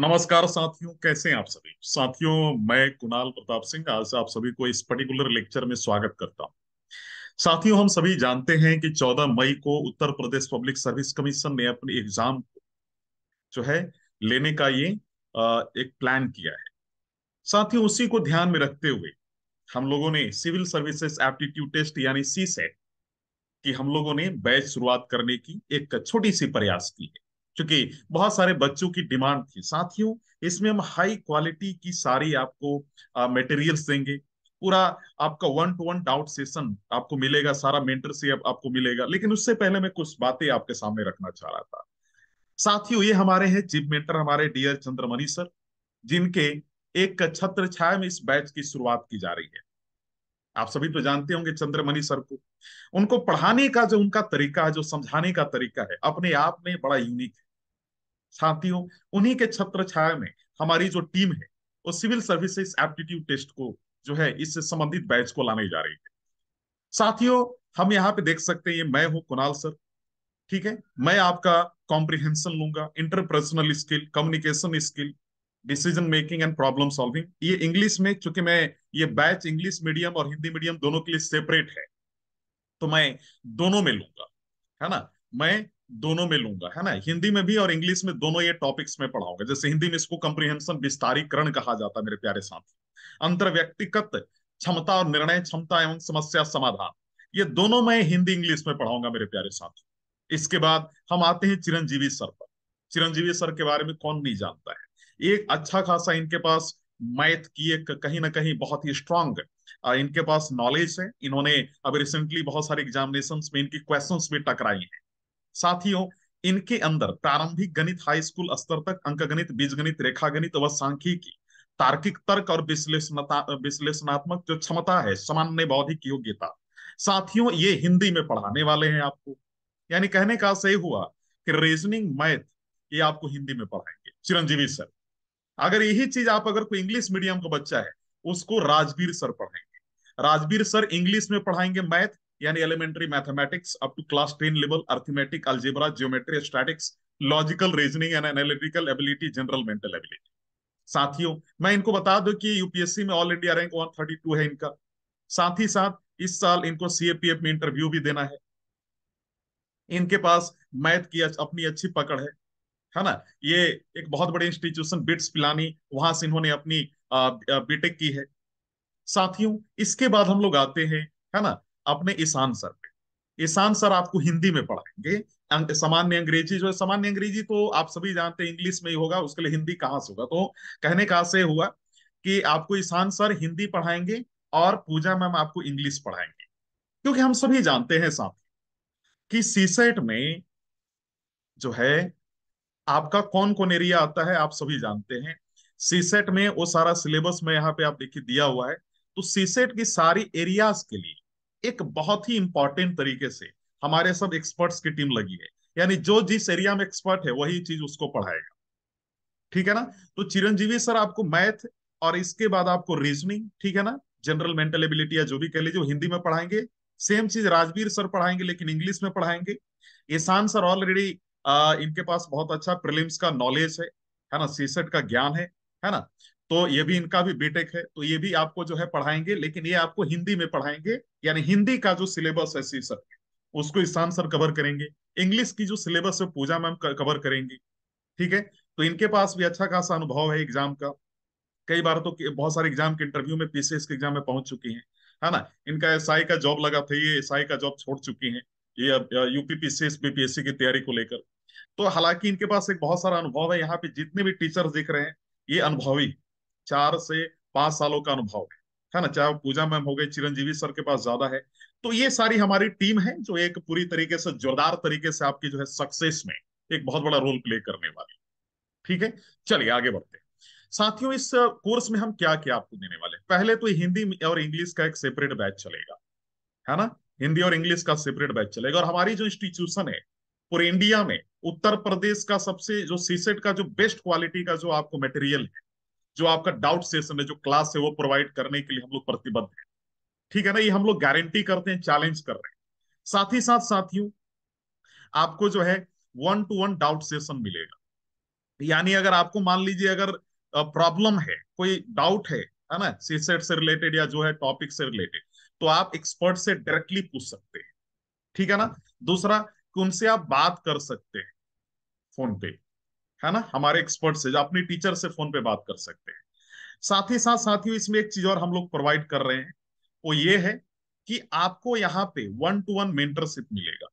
नमस्कार साथियों कैसे हैं आप सभी साथियों मैं कुणाल प्रताप सिंह आज आप सभी को इस पर्टिकुलर लेक्चर में स्वागत करता हूं साथियों हम सभी जानते हैं कि 14 मई को Uttar Pradesh public service commission ने अपने एग्जाम को जो है लेने का ये एक प्लान किया है साथियों उसी को ध्यान में रखते हुए हम लोगों ने सिविल सर्विसेस एप्टीट्यूड टेस्ट यानी सी सेट की हम लोगों ने बैच शुरुआत करने की एक छोटी सी प्रयास की है क्योंकि बहुत सारे बच्चों की डिमांड थी साथियों इसमें हम हाई क्वालिटी की सारी आपको मटेरियल्स देंगे पूरा आपका one two one doubt session आपको मिलेगा सारा से आपको मिलेगा लेकिन उससे पहले मैं कुछ बातें आपके सामने रखना चाह रहा था साथियों ये हमारे हैं चीफ मेंटर हमारे डियर चंद्रमणि सर जिनके एक छत्र छाया में इस बैच की शुरुआत की जा रही है आप सभी तो जानते होंगे चंद्रमणि सर को उनको पढ़ाने का जो उनका तरीका है जो समझाने का तरीका है अपने आप में बड़ा यूनिक है साथियों उन्हीं के छत्र छाया में हमारी जो टीम है वो सिविल सर्विसेज एप्टीट्यूड टेस्ट को जो है इससे संबंधित बैच को लाने जा रही है साथियों हम यहाँ पे देख सकते हैं ये मैं हूँ कुणाल सर ठीक है मैं आपका कॉम्प्रिहेंशन लूंगा interpersonal skill communication skill decision making and problem solving ये इंग्लिश में चूंकि मैं ये बैच इंग्लिश मीडियम और हिंदी मीडियम दोनों के लिए सेपरेट है तो मैं दोनों में लूंगा है ना मैं दोनों में लूंगा है ना हिंदी में भी और इंग्लिश में दोनों ये टॉपिक्स में पढ़ाऊंगा जैसे हिंदी में इसको कंप्रीहेंशन विस्तारीकरण कहा जाता है मेरे प्यारे अंतर अंतर्व्यक्तिगत क्षमता और निर्णय क्षमता एवं समस्या समाधान ये दोनों मैं हिंदी इंग्लिश में पढ़ाऊंगा मेरे प्यारे साथ इसके बाद हम आते हैं चिरंजीवी सर पर चिरंजीवी सर के बारे में कौन नहीं जानता है एक अच्छा खासा इनके पास मैथ की एक कहीं ना कहीं बहुत ही स्ट्रांग इनके पास नॉलेज है इन्होंने अब रिसेंटली बहुत सारे एग्जामिनेशन में इनकी क्वेश्चन भी टकराई है साथियों इनके अंदर प्रारंभिक गणित हाई स्कूल स्तर तक अंक गणित बीज गणित रेखा गणित व सांख्यिकी तार्किक तर्क और विश्लेषणता विश्लेषणात्मक जो क्षमता है सामान्य बौद्धिक योग्यता साथियों ये हिंदी में पढ़ाने वाले हैं आपको यानी कहने का सही हुआ कि रीजनिंग मैथ ये आपको हिंदी में पढ़ाएंगे चिरंजीवी सर अगर यही चीज आप अगर कोई इंग्लिश मीडियम का बच्चा है उसको राजवीर सर पढ़ाएंगे राजवीर सर इंग्लिश में पढ़ाएंगे मैथ यानी elementary mathematics up to class ten level arithmetic algebra geometry statics logical reasoning and analytical ability general mental ability साथियों मैं इनको बता दू कि यूपीएससी में ऑल इंडिया रैंक 132 है इनका साथ ही साथ इस साल इनको सीएपीएफ में इंटरव्यू भी देना है इनके पास मैथ की अपनी अच्छी पकड़ है है ना ये एक बहुत बड़े इंस्टीट्यूशन बिट्स पिलानी वहां से इन्होंने अपनी बीटेक की है साथियों इसके बाद हम लोग आते हैं है ना अपने ईशान सर पे ईशान सर आपको हिंदी में पढ़ाएंगे सामान्य अंग्रेजी जो है सामान्य अंग्रेजी तो आप सभी जानते हैं इंग्लिश में ही होगा उसके लिए हिंदी कहाँ से होगा तो कहने का से हुआ कि आपको ईशान सर हिंदी पढ़ाएंगे और पूजा मैम आपको इंग्लिश पढ़ाएंगे क्योंकि हम सभी जानते हैं साथ कि सीसेट में जो है आपका कौन कौन एरिया आता है आप सभी जानते हैं सीसेट में वो सारा सिलेबस में यहाँ पे आप देखिए दिया हुआ है तो सीसेट की सारी एरियाज के लिए एक बहुत ही इंपॉर्टेंट तरीके से हमारे सब एक्सपर्ट्स की टीम लगी है यानी जो जिस एरिया में एक्सपर्ट है वही चीज उसको पढ़ाएगा ठीक है ना तो चिरंजीवी सर आपको मैथ और इसके बाद आपको रीजनिंग ठीक है ना जनरल मेंटल एबिलिटी या जो भी कह लीजिए वो हिंदी में पढ़ाएंगे सेम चीज राजवीर सर पढ़ाएंगे लेकिन इंग्लिश में पढ़ाएंगे ईशान सर ऑलरेडी इनके पास बहुत अच्छा प्रिलिम्स का नॉलेज है है ना सीसेट का ज्ञान है है ना तो ये भी इनका भी बीटेक है तो ये भी आपको जो है पढ़ाएंगे लेकिन ये आपको हिंदी में पढ़ाएंगे यानी हिंदी का जो सिलेबस है शीर्षक उसको ईशान सर कवर करेंगे इंग्लिश की जो सिलेबस है पूजा मैम कवर करेंगी ठीक है तो इनके पास भी अच्छा खासा अनुभव है एग्जाम का कई बार तो बहुत सारे एग्जाम के इंटरव्यू में पीसीएस के एग्जाम में पहुंच चुकी हैं है ना इनका एस का जॉब लगा था ये एस का जॉब छोड़ चुकी हैं ये यूपीपीसीएस बीपीएससी की तैयारी को लेकर तो हालांकि इनके पास एक बहुत सारा अनुभव है यहाँ पे जितने भी टीचर दिख रहे हैं ये अनुभवी चार से पांच सालों का अनुभव है है ना चाहे पूजा मैम हो गई चिरंजीवी सर के पास ज्यादा है तो ये सारी हमारी टीम है जो एक पूरी तरीके से जोरदार तरीके से आपकी जो है सक्सेस में एक बहुत बड़ा रोल प्ले करने वाली ठीक है चलिए आगे बढ़ते साथियों इस कोर्स में हम क्या क्या आपको देने वाले पहले तो हिंदी और इंग्लिश का एक सेपरेट बैच चलेगा है ना हिंदी और इंग्लिश का सेपरेट बैच चलेगा और हमारी जो इंस्टीट्यूशन है पूरे इंडिया में उत्तर प्रदेश का सबसे जो सीसेट का जो बेस्ट क्वालिटी का जो आपको मटेरियल है जो आपका डाउट सेशन है जो क्लास है वो प्रोवाइड करने के लिए हम लोग प्रतिबद्ध हैं ठीक है ना ये हम लोग गारंटी करते हैं चैलेंज कर रहे हैं साथ ही साथ साथियों आपको जो है one two one doubt session मिलेगा यानी अगर आपको मान लीजिए अगर प्रॉब्लम है कोई डाउट है है ना सीसेट e से रिलेटेड या जो है टॉपिक से रिलेटेड तो आप एक्सपर्ट से डायरेक्टली पूछ सकते हैं ठीक है ना दूसरा उनसे आप बात कर सकते हैं फोन पे है ना हमारे एक्सपर्ट से जो अपने टीचर से फोन पे बात कर सकते हैं साथ ही साथ साथियों इसमें एक चीज और हम लोग प्रोवाइड कर रहे हैं वो ये है कि आपको यहाँ पे वन टू वन मेंटरशिप मिलेगा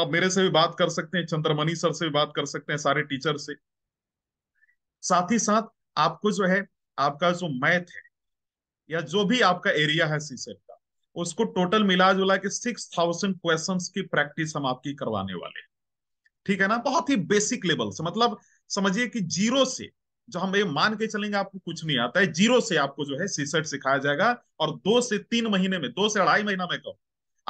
आप मेरे से भी बात कर सकते हैं चंद्रमणि सर से भी बात कर सकते हैं सारे टीचर से साथ ही साथ आपको जो है आपका जो मैथ है या जो भी आपका एरिया है सीसेट का उसको टोटल मिला जुला के सिक्स थाउजेंड क्वेश्चन की प्रैक्टिस हम आपकी करवाने वाले हैं ठीक है ना बहुत ही बेसिक लेवल से मतलब समझिए कि जीरो से जो हम ये मान के चलेंगे आपको कुछ नहीं आता है जीरो से आपको जो है सीसेट सिखाया जाएगा और दो से तीन महीने में दो से अढ़ाई महीना में कहो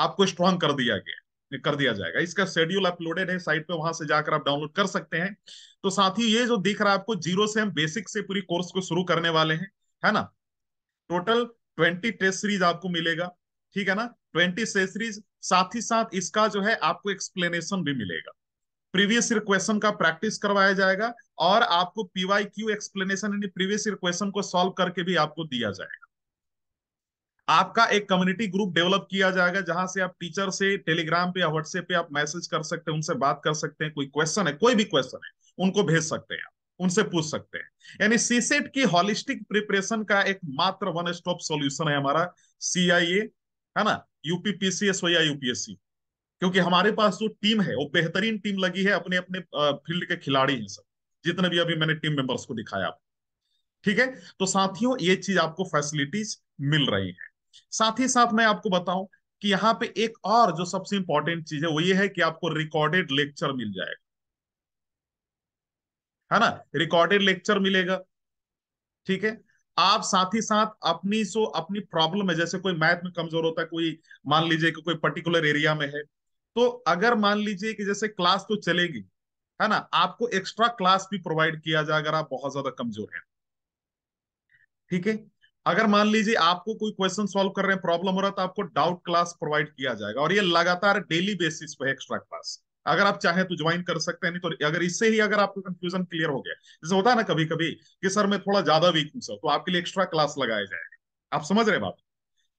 आपको स्ट्रॉन्ग कर दिया गया कर दिया जाएगा इसका शेड्यूल अपलोडेड है साइट पे वहां से जाकर आप डाउनलोड कर सकते हैं तो साथ ही ये जो दिख रहा है आपको जीरो से हम बेसिक से पूरी कोर्स को शुरू करने वाले हैं है ना टोटल ट्वेंटी टेस्ट सीरीज आपको मिलेगा ठीक है ना ट्वेंटी टेस्ट सीरीज साथ ही साथ इसका जो है आपको एक्सप्लेनेशन भी मिलेगा प्रीवियस ईयर क्वेश्चन का प्रैक्टिस करवाया जाएगा और आपको पीवाई क्यू एक्सप्लेनेशन यानी प्रीवियस ईयर क्वेश्चन को सॉल्व करके भी आपको दिया जाएगा आपका एक कम्युनिटी ग्रुप डेवलप किया जाएगा जहां से आप टीचर से टेलीग्राम पे या व्हाट्सएप पे आप मैसेज कर सकते हैं उनसे बात कर सकते हैं कोई क्वेश्चन है कोई भी क्वेश्चन है उनको भेज सकते हैं उनसे पूछ सकते हैं यानी सीसेट e की हॉलिस्टिक प्रिपरेशन का एक मात्र वन स्टॉप सॉल्यूशन है हमारा सीआईए है ना यूपीपीसी या यूपीएससी क्योंकि हमारे पास जो टीम है वो बेहतरीन टीम लगी है अपने अपने फील्ड के खिलाड़ी हैं सब जितने भी अभी मैंने टीम मेंबर्स को दिखाया ठीक है तो साथियों ये चीज आपको फैसिलिटीज मिल रही है साथ ही साथ मैं आपको बताऊं कि यहाँ पे एक और जो सबसे इंपॉर्टेंट चीज है वो ये है कि आपको रिकॉर्डेड लेक्चर मिल जाएगा है ना रिकॉर्डेड लेक्चर मिलेगा ठीक है आप साथ ही साथ अपनी सो अपनी प्रॉब्लम है जैसे कोई मैथ में कमजोर होता है कोई मान लीजिए कि कोई पर्टिकुलर एरिया में है तो अगर मान लीजिए कि जैसे क्लास तो चलेगी है ना आपको एक्स्ट्रा क्लास भी प्रोवाइड किया जाए अगर आप बहुत ज्यादा कमजोर हैं ठीक है अगर मान लीजिए आपको कोई क्वेश्चन सॉल्व कर रहे हैं प्रॉब्लम हो रहा है तो आपको डाउट क्लास प्रोवाइड किया जाएगा और ये लगातार डेली बेसिस पे एक्स्ट्रा क्लास अगर आप चाहें तो ज्वाइन कर सकते हैं नहीं तो अगर इससे ही अगर आपको कंफ्यूजन क्लियर हो गया जैसे होता है ना कभी कभी कि सर मैं थोड़ा ज्यादा वीक हूं सर तो आपके लिए एक्स्ट्रा क्लास लगाया जाएगा आप समझ रहे बात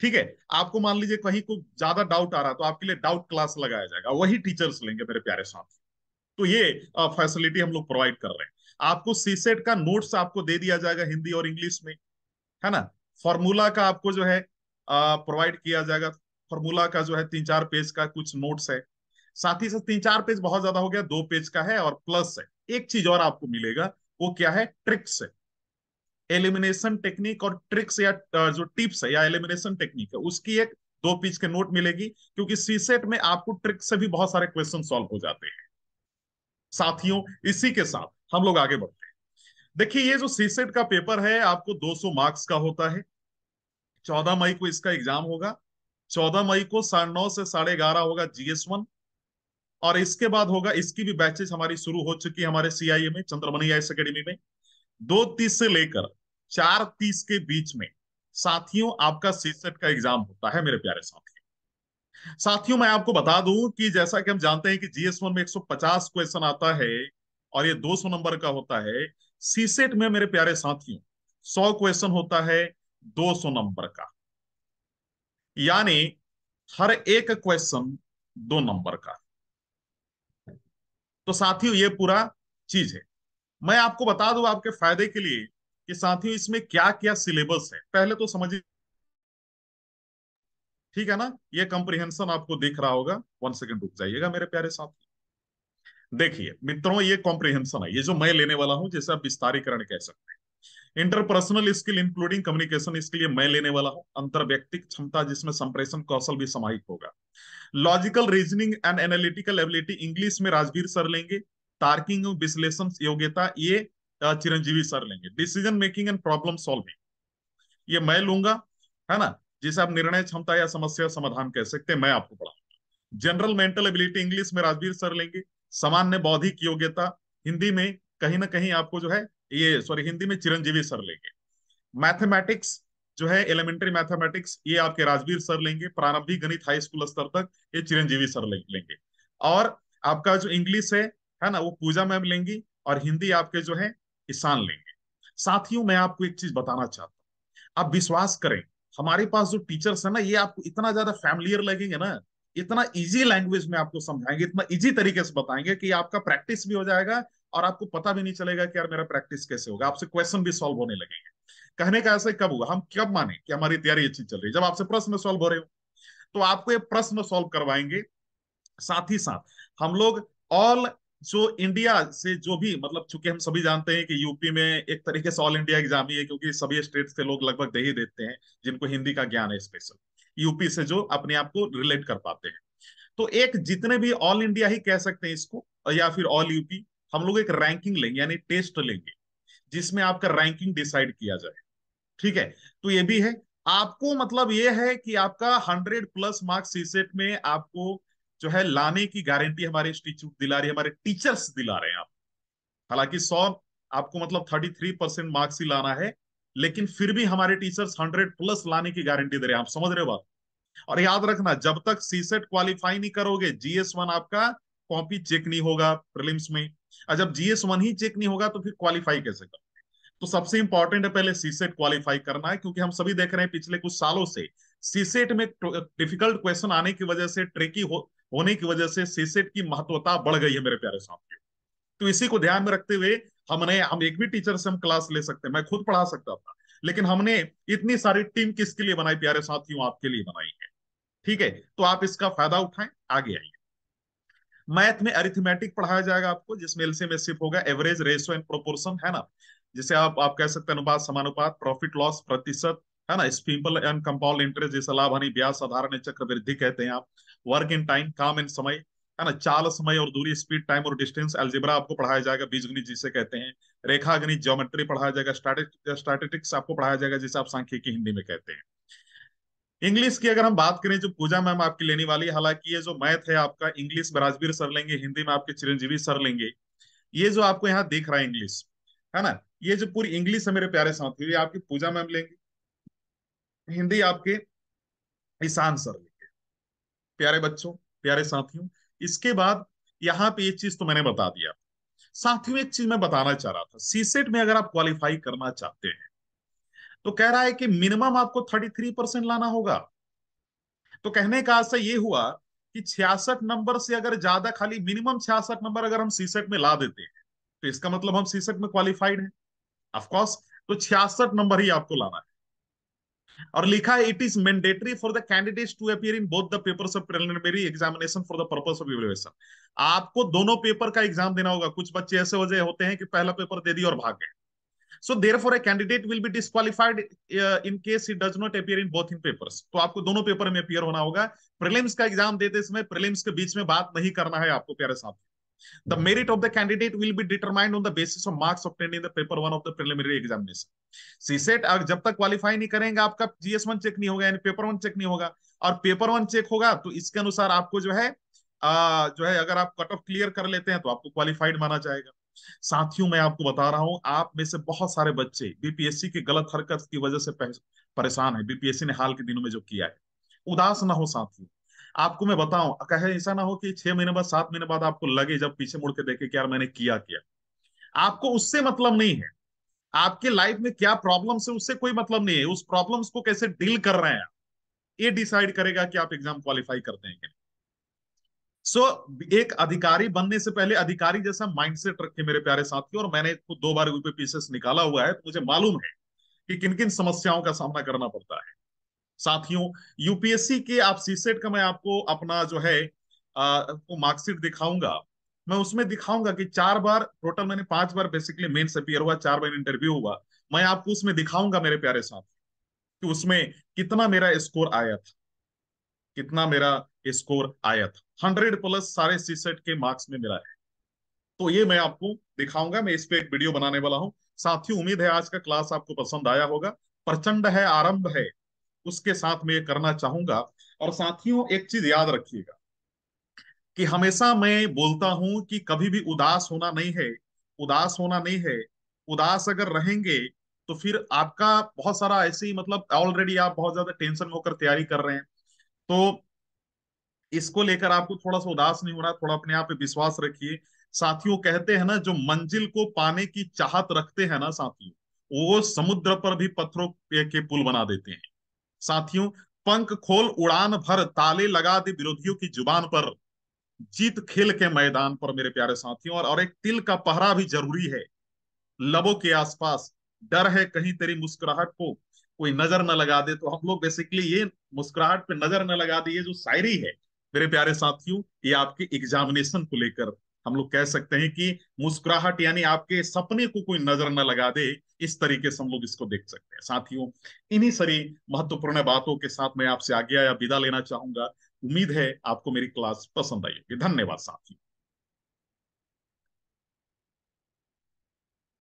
ठीक है आपको मान लीजिए कहीं को ज्यादा डाउट आ रहा तो आपके लिए डाउट क्लास लगाया जाएगा वही टीचर्स लेंगे मेरे प्यारे साथ तो ये फैसिलिटी हम लोग प्रोवाइड कर रहे हैं आपको सीसेट का नोट्स आपको दे दिया जाएगा हिंदी और इंग्लिश में है ना फॉर्मूला का आपको जो है प्रोवाइड किया जाएगा फॉर्मूला का जो है तीन चार पेज का कुछ नोट्स है साथ ही साथ तीन चार पेज बहुत ज्यादा हो गया दो पेज का है और प्लस है एक चीज और आपको मिलेगा वो क्या है ट्रिक्स है एलिमिनेशन टेक्निक और ट्रिक्स या uh, जो टिप्स है या एलिमिनेशन टेक्निक है उसकी एक दो पीज के नोट मिलेगी क्योंकि सीसेट में आपको ट्रिक से भी बहुत सारे क्वेश्चन सॉल्व हो जाते हैं साथियों इसी के साथ हम लोग आगे बढ़ते हैं देखिए ये जो सीसेट का पेपर है आपको 200 मार्क्स का होता है 14 मई को इसका एग्जाम होगा 14 मई को साढ़े नौ से साढ़े ग्यारह होगा जीएस वन और इसके बाद होगा इसकी भी बैचेस हमारी शुरू हो चुकी है हमारे सीआईए में चंद्रमणि आईएस अकेडमी में दो तीस से लेकर चार तीस के बीच में साथियों आपका सीसेट का एग्जाम होता है मेरे प्यारे साथियों साथियों मैं आपको बता दूं कि जैसा कि हम जानते हैं कि जीएस वन में 150 क्वेश्चन आता है और ये 200 नंबर का होता है सीसेट में मेरे प्यारे साथियों 100 क्वेश्चन होता है 200 नंबर का यानी हर एक क्वेश्चन दो नंबर का तो साथियों ये पूरा चीज है मैं आपको बता दू आपके फायदे के लिए कि साथियों इसमें क्या क्या सिलेबस है पहले तो समझिए ठीक है ना ये कंप्रिहेंशन आपको दिख रहा होगा वन सेकेंड रुक जाइएगा मेरे प्यारे साथी देखिए मित्रों ये कॉम्प्रिहेंशन है ये जो मैं लेने वाला हूं जैसे आप विस्तारीकरण कह सकते हैं इंटरपर्सनल स्किल इंक्लूडिंग कम्युनिकेशन इसके लिए मैं लेने वाला हूं अंतर व्यक्तिक क्षमता जिसमें संप्रेषण कौशल भी समाहित होगा logical reasoning and analytical ability English में राजवीर सर लेंगे तार्किंग विश्लेषण योग्यता ये चिरंजीवी सर लेंगे decision making and problem solving ये मैं लूंगा है ना जिसे आप निर्णय क्षमता या समस्या समाधान कह सकते हैं मैं आपको पढ़ाऊंगा जनरल मेंटल एबिलिटी इंग्लिश में राजवीर सर लेंगे सामान्य बौद्धिक योग्यता हिंदी में कहीं ना कहीं आपको जो है ये सॉरी हिंदी में चिरंजीवी सर लेंगे मैथमेटिक्स जो है एलिमेंट्री मैथमेटिक्स ये आपके राजवीर सर लेंगे प्रारंभिक गणित हाई स्कूल स्तर तक ये चिरंजीवी सर लेंगे और आपका जो इंग्लिश है है ना वो पूजा मैम लेंगी और हिंदी आपके जो है ईशान लेंगे साथियों मैं आपको एक चीज बताना चाहता हूँ आप विश्वास करें हमारे पास जो टीचर्स है ना ये आपको इतना ज्यादा फैमिलियर लगेंगे ना इतना इजी लैंग्वेज में आपको समझाएंगे इतना इजी तरीके से बताएंगे कि आपका प्रैक्टिस भी हो जाएगा और आपको पता भी नहीं चलेगा कि यार मेरा प्रैक्टिस कैसे होगा आपसे क्वेश्चन भी सॉल्व होने लगेंगे कहने का ऐसे कब हुआ हम कब माने कि हमारी तैयारी अच्छी चल रही है जब आपसे प्रश्न सॉल्व हो रहे हो तो आपको ये प्रश्न सॉल्व करवाएंगे साथ ही साथ हम लोग ऑल जो इंडिया से जो भी मतलब चूंकि हम सभी जानते हैं कि यूपी में एक तरीके से ऑल इंडिया एग्जाम ही है क्योंकि सभी स्टेट से लोग लगभग दे ही देते हैं जिनको हिंदी का ज्ञान है स्पेशल यूपी से जो अपने आप को रिलेट कर पाते हैं तो एक जितने भी ऑल इंडिया ही कह सकते हैं इसको या फिर ऑल यूपी हम लोग एक रैंकिंग लेंगे यानी टेस्ट लेंगे जिसमें आपका रैंकिंग डिसाइड किया जाए ठीक है तो ये भी है आपको मतलब ये है कि आपका हंड्रेड प्लस मार्क्स सीसेट में आपको जो है लाने की गारंटी हमारे इंस्टीट्यूट दिला रही है हमारे टीचर्स दिला रहे हैं आप हालांकि सौ आपको मतलब थर्टी थ्री परसेंट मार्क्स ही लाना है लेकिन फिर भी हमारे टीचर्स हंड्रेड प्लस लाने की गारंटी दे रहे हैं आप समझ रहे हो बात और याद रखना जब तक सीसेट क्वालिफाई नहीं करोगे जीएस वन आपका कॉपी चेक नहीं होगा प्रिलिम्स में और जब जीएस वन ही चेक नहीं होगा तो फिर क्वालिफाई कैसे करोगे तो सबसे इंपॉर्टेंट है पहले सीसेट क्वालिफाई करना है क्योंकि हम सभी देख रहे हैं पिछले कुछ सालों से सीसेट में डिफिकल्ट क्वेश्चन आने की वजह से ट्रिकी हो होने की वजह से सीसेट की महत्वता बढ़ गई है मेरे प्यारे साथियों तो इसी को ध्यान में रखते हुए हमने हम एक भी टीचर से हम क्लास ले सकते हैं मैं खुद पढ़ा सकता था लेकिन हमने इतनी सारी टीम किसके लिए बनाई प्यारे साथियों आपके लिए बनाई है ठीक है तो आप इसका फायदा उठाएं आगे आइए मैथ में अरिथमेटिक पढ़ाया जाएगा आपको जिसमें एलसीएम एसएफ होगा एवरेज रेशियो एंड प्रोपोर्शन है ना जिसे आप आप कह सकते हैं अनुपात समानुपात प्रॉफिट लॉस प्रतिशत है ना स्पीपल एंड कंपाउंड इंटरेस्ट जैसे लाभ हानि ब्याज साधारण चक्र वृद्धि कहते हैं आप वर्क इन टाइम काम इन समय है ना चाल समय और दूरी स्पीड टाइम और डिस्टेंस एल्जिब्रा आपको पढ़ाया जाएगा बीज गणित जिसे कहते हैं रेखा गणित ज्योमेट्री पढ़ाया जाएगा स्टैटिस्टिक्स आपको पढ़ाया जाएगा जिसे आप सांख्यिकी हिंदी में कहते हैं इंग्लिश की अगर हम बात करें जो पूजा मैम आपकी लेने वाली है हालांकि ये जो मैथ है आपका इंग्लिश में राजवीर सर लेंगे हिंदी में आपके चिरंजीवी सर लेंगे ये जो आपको यहाँ देख रहा है इंग्लिश है ना ये जो पूरी इंग्लिश है मेरे प्यारे साथ आपकी पूजा मैम लेंगे हिंदी आपके ईशान सर लेंगे प्यारे बच्चों प्यारे साथियों इसके बाद यहाँ पे एक चीज तो मैंने बता दिया साथियों एक चीज मैं बताना चाह रहा था सीसेट में अगर आप क्वालिफाई करना चाहते हैं तो कह रहा है कि मिनिमम आपको थर्टी थ्री परसेंट लाना होगा तो कहने का आशा ये हुआ कि छियासठ नंबर से अगर ज्यादा खाली मिनिमम छियासठ नंबर अगर हम सीसेट में ला देते हैं तो इसका मतलब हम सीसेट में क्वालिफाइड है ऑफकोर्स तो छियासठ नंबर ही आपको लाना है और लिखा है it is mandatory for the candidates to appear in both the papers of preliminary examination for the purpose of evaluation आपको दोनों पेपर का एग्जाम देना होगा कुछ बच्चे ऐसे वजह होते हैं कि पहला पेपर दे दिया और भाग गए so therefore a candidate will be disqualified in case it does not appear in both in papers तो आपको दोनों पेपर में अपियर होना होगा प्रिलिम्स का एग्जाम देते समय प्रिलिम्स के बीच में बात नहीं करना है आपको प्यारे साथ The merit of the candidate will be determined on the basis of marks obtained in the paper one of the preliminary examination. CSAT जब तक क्वालिफाई नहीं करेंगे आपका जीएस वन चेक नहीं होगा यानी पेपर वन चेक नहीं होगा और पेपर वन चेक होगा तो इसके अनुसार आपको जो है आ, जो है अगर आप कट ऑफ क्लियर कर लेते हैं तो आपको क्वालिफाइड माना जाएगा साथियों मैं आपको बता रहा हूं आप में से बहुत सारे बच्चे बीपीएससी की गलत हरकत की वजह से परेशान है बीपीएससी ने हाल के दिनों में जो किया है उदास ना हो साथियों आपको मैं बताऊं कहे ऐसा ना हो कि छह महीने बाद सात महीने बाद आपको लगे जब पीछे मुड़ के देखे कि यार मैंने किया क्या आपको उससे मतलब नहीं है आपके लाइफ में क्या प्रॉब्लम है उससे कोई मतलब नहीं है उस प्रॉब्लम्स को कैसे डील कर रहे हैं ये डिसाइड करेगा कि आप एग्जाम क्वालिफाई कर देंगे सो so, एक अधिकारी बनने से पहले अधिकारी जैसा माइंडसेट रखे मेरे प्यारे साथियों और मैंने खुद दो बार यूपी पीसीएस निकाला हुआ है तो मुझे मालूम है कि किन किन समस्याओं का सामना करना पड़ता है साथियों यूपीएससी के आप सीसेट का मैं आपको अपना जो है आपको मार्कशीट दिखाऊंगा मैं उसमें दिखाऊंगा कि चार बार टोटल मैंने पांच बार बेसिकली मेंस अपियर हुआ चार बार इंटरव्यू हुआ मैं आपको उसमें दिखाऊंगा मेरे प्यारे साथ कि उसमें कितना मेरा स्कोर आया था कितना मेरा स्कोर आया था हंड्रेड प्लस सारे सीसेट के मार्क्स में मिला है तो ये मैं आपको दिखाऊंगा मैं इस पर एक वीडियो बनाने वाला हूँ साथियों उम्मीद है आज का क्लास आपको पसंद आया होगा प्रचंड है आरंभ है उसके साथ मैं ये करना चाहूंगा और साथियों एक चीज याद रखिएगा कि हमेशा मैं बोलता हूं कि कभी भी उदास होना नहीं है उदास होना नहीं है उदास अगर रहेंगे तो फिर आपका बहुत सारा ऐसे ही मतलब ऑलरेडी आप बहुत ज्यादा टेंशन में होकर तैयारी कर रहे हैं तो इसको लेकर आपको थोड़ा सा उदास नहीं होना थोड़ा अपने आप पे विश्वास रखिए साथियों कहते हैं ना जो मंजिल को पाने की चाहत रखते हैं ना साथियों वो समुद्र पर भी पत्थरों के पुल बना देते हैं साथियों पंख खोल उड़ान भर ताले लगा दे विरोधियों की जुबान पर जीत खेल के मैदान पर मेरे प्यारे साथियों और, और एक तिल का पहरा भी जरूरी है लबों के आसपास डर है कहीं तेरी मुस्कुराहट को कोई नजर न लगा दे तो हम लोग बेसिकली ये मुस्कुराहट पे नजर न लगा दे ये जो शायरी है मेरे प्यारे साथियों ये आपके एग्जामिनेशन को लेकर हम लोग कह सकते हैं कि मुस्कुराहट यानी आपके सपने को कोई नजर न लगा दे इस तरीके से हम लोग इसको देख सकते हैं साथियों इन्हीं सारी महत्वपूर्ण बातों के साथ मैं आपसे आगे या विदा लेना चाहूंगा उम्मीद है आपको मेरी क्लास पसंद आई होगी धन्यवाद साथियों